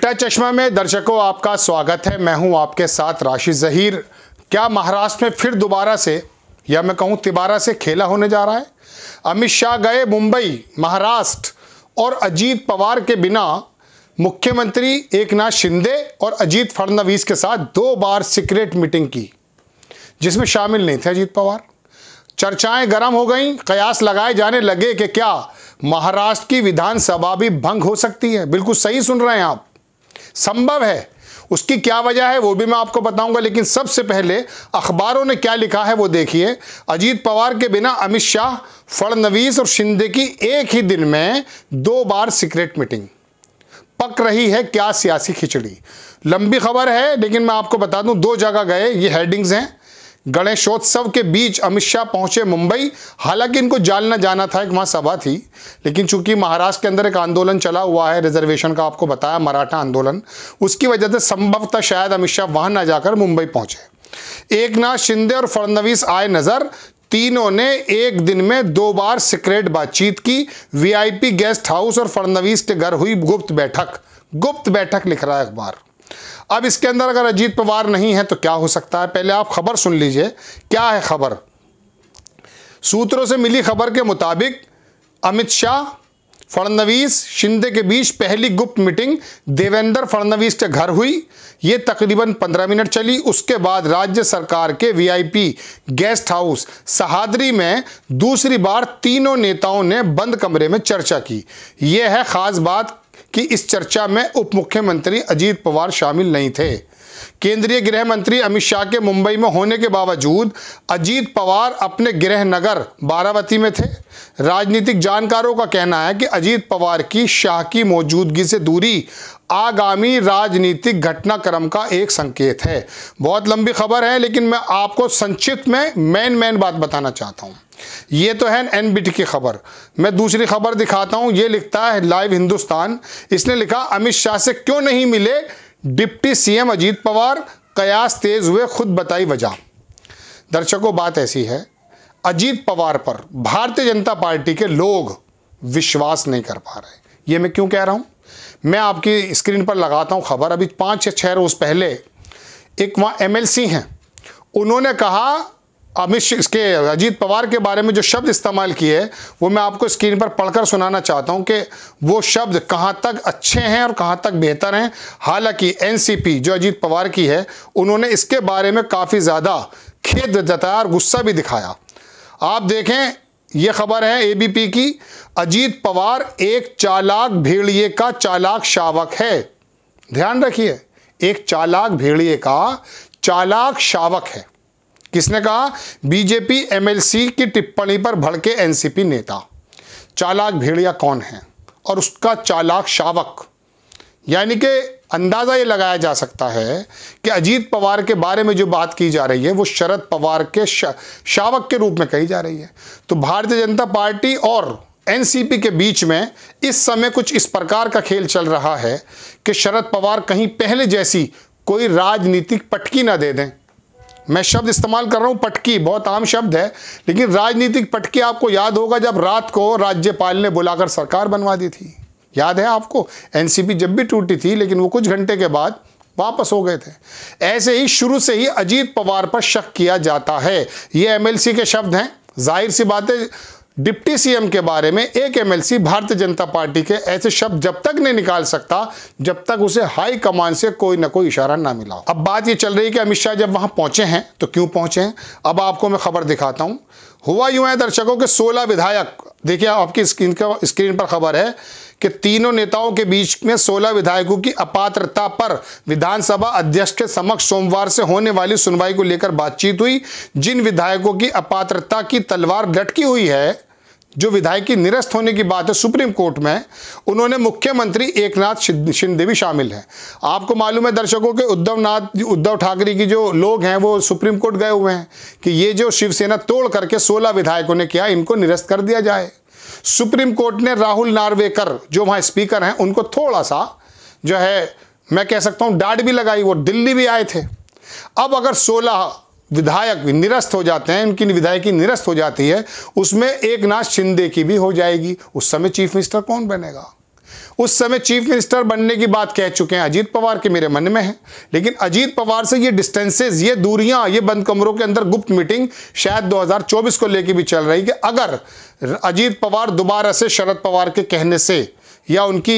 उल्टा चश्मा में दर्शकों आपका स्वागत है मैं हूं आपके साथ राशि जहीर क्या महाराष्ट्र में फिर दोबारा से या मैं कहूं तिबारा से खेला होने जा रहा है अमित शाह गए मुंबई महाराष्ट्र और अजीत पवार के बिना मुख्यमंत्री एक नाथ शिंदे और अजीत फडणवीस के साथ दो बार सीक्रेट मीटिंग की जिसमें शामिल नहीं थे अजीत पवार चर्चाएं गर्म हो गई कयास लगाए जाने लगे कि क्या महाराष्ट्र की विधानसभा भी भंग हो सकती है बिल्कुल सही सुन रहे हैं आप संभव है उसकी क्या वजह है वो भी मैं आपको बताऊंगा लेकिन सबसे पहले अखबारों ने क्या लिखा है वो देखिए अजीत पवार के बिना अमित शाह फड़नवीस और शिंदे की एक ही दिन में दो बार सीक्रेट मीटिंग पक रही है क्या सियासी खिचड़ी लंबी खबर है लेकिन मैं आपको बता दूं दो जगह गए ये हेडिंग्स हैं गणेशोत्सव के बीच अमित शाह पहुंचे मुंबई हालांकि इनको जालना जाना था एक वहां सभा थी लेकिन चूंकि महाराष्ट्र के अंदर एक आंदोलन चला हुआ है रिजर्वेशन का आपको बताया मराठा आंदोलन उसकी वजह से संभवतः शायद अमित शाह वहां ना जाकर मुंबई पहुंचे एक नाथ शिंदे और फडनवीस आए नजर तीनों ने एक दिन में दो बार सीक्रेट बातचीत की वीआईपी गेस्ट हाउस और फडनवीस के घर हुई गुप्त बैठक गुप्त बैठक लिख रहा है अखबार अब इसके अंदर अगर अजीत पवार नहीं है तो क्या हो सकता है पहले आप खबर सुन लीजिए क्या है खबर सूत्रों से मिली खबर के मुताबिक अमित शाह फडनवीस शिंदे के बीच पहली गुप्त मीटिंग देवेंद्र फडनवीस के घर हुई ये तकरीबन 15 मिनट चली उसके बाद राज्य सरकार के वीआईपी गेस्ट हाउस सहादरी में दूसरी बार तीनों नेताओं ने बंद कमरे में चर्चा की यह है ख़ास बात कि इस चर्चा में उप मुख्यमंत्री अजीत पवार शामिल नहीं थे केंद्रीय गृह मंत्री अमित शाह के मुंबई में होने के बावजूद अजीत पवार अपने गृह नगर बारावती में थे राजनीतिक जानकारों का कहना है कि अजीत पवार की शाह की मौजूदगी से दूरी आगामी राजनीतिक घटनाक्रम का एक संकेत है बहुत लंबी खबर है लेकिन मैं आपको संक्षिप्त में मेन मेन बात बताना चाहता हूँ ये तो है एन की खबर मैं दूसरी खबर दिखाता हूँ ये लिखता है लाइव हिंदुस्तान इसने लिखा अमित शाह से क्यों नहीं मिले डिप्टी सीएम अजीत पवार कयास तेज हुए खुद बताई वजह दर्शकों बात ऐसी है अजीत पवार पर भारतीय जनता पार्टी के लोग विश्वास नहीं कर पा रहे ये मैं क्यों कह रहा हूँ मैं आपकी स्क्रीन पर लगाता हूँ खबर अभी पाँच या छः रोज़ पहले एक वहाँ एम हैं उन्होंने कहा अमित इसके अजीत पवार के बारे में जो शब्द इस्तेमाल किए वो मैं आपको स्क्रीन पर पढ़कर सुनाना चाहता हूं कि वो शब्द कहां तक अच्छे हैं और कहां तक बेहतर हैं हालांकि एनसीपी जो अजीत पवार की है उन्होंने इसके बारे में काफ़ी ज़्यादा खेद जताया और गुस्सा भी दिखाया आप देखें ये खबर है एबीपी की अजीत पवार एक चालाक भेड़िए का चालाक शावक है ध्यान रखिए एक चालाक भेड़िए का चालाक शावक है किसने कहा बीजेपी एमएलसी की टिप्पणी पर भड़के एनसीपी नेता चालाक भेड़िया कौन है और उसका चालाक शावक यानी कि अंदाज़ा ये लगाया जा सकता है कि अजीत पवार के बारे में जो बात की जा रही है वो शरद पवार के शा, शावक के रूप में कही जा रही है तो भारतीय जनता पार्टी और एनसीपी के बीच में इस समय कुछ इस प्रकार का खेल चल रहा है कि शरद पवार कहीं पहले जैसी कोई राजनीतिक पटकी ना दे दें मैं शब्द इस्तेमाल कर रहा हूं पटकी बहुत आम शब्द है लेकिन राजनीतिक पटकी आपको याद होगा जब रात को राज्यपाल ने बुलाकर सरकार बनवा दी थी याद है आपको एनसीपी जब भी टूटी थी लेकिन वो कुछ घंटे के बाद वापस हो गए थे ऐसे ही शुरू से ही अजीत पवार पर शक किया जाता है ये एमएलसी के शब्द हैं जाहिर सी बात है डिप्टी सीएम के बारे में एक एमएलसी भारतीय जनता पार्टी के ऐसे शब्द जब तक नहीं निकाल सकता जब तक उसे हाई कमान से कोई ना कोई इशारा ना मिला अब बात ये चल रही है कि अमित शाह जब वहां पहुंचे हैं तो क्यों पहुंचे हैं अब आपको मैं खबर दिखाता हूं हुआ यूं है दर्शकों के 16 विधायक देखिए आपकी स्क्रीन का स्क्रीन पर खबर है कि तीनों नेताओं के बीच में 16 विधायकों की अपात्रता पर विधानसभा अध्यक्ष के समक्ष सोमवार से होने वाली सुनवाई को लेकर बातचीत हुई जिन विधायकों की अपात्रता की तलवार लटकी हुई है जो विधायकी निरस्त होने की बात है सुप्रीम कोर्ट में उन्होंने मुख्यमंत्री एकनाथ शिंदे भी शामिल हैं आपको मालूम है दर्शकों के उद्धव नाथ उद्धव ठाकरे की जो लोग हैं वो सुप्रीम कोर्ट गए हुए हैं कि ये जो शिवसेना तोड़ करके 16 विधायकों ने किया इनको निरस्त कर दिया जाए सुप्रीम कोर्ट ने राहुल नार्वेकर जो वहां स्पीकर हैं उनको थोड़ा सा जो है मैं कह सकता हूं डांट भी लगाई वो दिल्ली भी आए थे अब अगर 16 विधायक निरस्त हो जाते हैं उनकी विधायकी निरस्त हो जाती है उसमें एक नाथ शिंदे की भी हो जाएगी उस समय चीफ मिनिस्टर कौन बनेगा उस समय चीफ मिनिस्टर बनने की बात कह चुके हैं अजीत पवार के मेरे मन में है लेकिन अजीत पवार से ये डिस्टेंसेज ये दूरियां ये बंद कमरों के अंदर गुप्त मीटिंग शायद 2024 को लेकर भी चल रही कि अगर अजीत पवार दोबारा से शरद पवार के कहने से या उनकी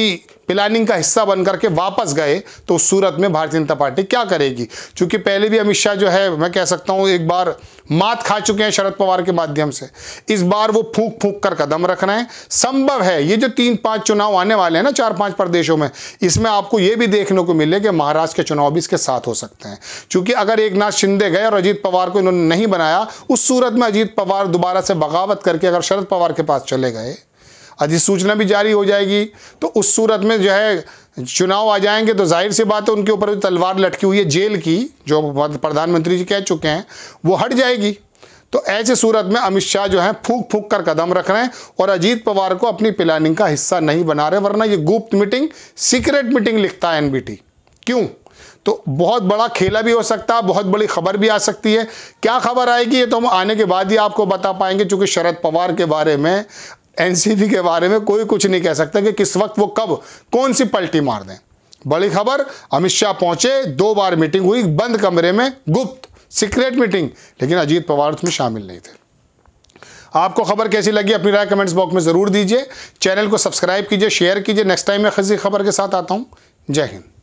प्लानिंग का हिस्सा बन करके वापस गए तो सूरत में भारतीय जनता पार्टी क्या करेगी क्योंकि पहले भी अमित शाह जो है मैं कह सकता हूँ एक बार मात खा चुके हैं शरद पवार के माध्यम से इस बार वो फूंक फूंक कर कदम रख रहे हैं संभव है ये जो तीन पांच चुनाव आने वाले हैं ना चार पांच प्रदेशों में इसमें आपको ये भी देखने को मिले कि महाराष्ट्र के चुनाव भी इसके साथ हो सकते हैं क्योंकि अगर एक नाथ शिंदे गए और अजीत पवार को इन्होंने नहीं बनाया उस सूरत में अजीत पवार दोबारा से बगावत करके अगर शरद पवार के पास चले गए अधिसूचना भी जारी हो जाएगी तो उस सूरत में जो है चुनाव आ जाएंगे तो जाहिर सी बात है उनके ऊपर तलवार लटकी हुई है जेल की जो प्रधानमंत्री जी कह चुके हैं वो हट जाएगी तो ऐसे सूरत में अमित शाह जो है फूक फूक कर कदम रख रहे हैं और अजीत पवार को अपनी प्लानिंग का हिस्सा नहीं बना रहे वरना ये गुप्त मीटिंग सीक्रेट मीटिंग लिखता है एनबीटी क्यों तो बहुत बड़ा खेला भी हो सकता है बहुत बड़ी खबर भी आ सकती है क्या खबर आएगी ये तो हम आने के बाद ही आपको बता पाएंगे क्योंकि शरद पवार के बारे में एनसीबी के बारे में कोई कुछ नहीं कह सकता कि किस वक्त वो कब कौन सी पलटी मार दें बड़ी खबर अमित शाह पहुंचे दो बार मीटिंग हुई बंद कमरे में गुप्त सीक्रेट मीटिंग लेकिन अजीत पवार उसमें शामिल नहीं थे आपको खबर कैसी लगी अपनी राय कमेंट्स बॉक्स में ज़रूर दीजिए चैनल को सब्सक्राइब कीजिए शेयर कीजिए नेक्स्ट टाइम मैं खजी खबर के साथ आता हूँ जय हिंद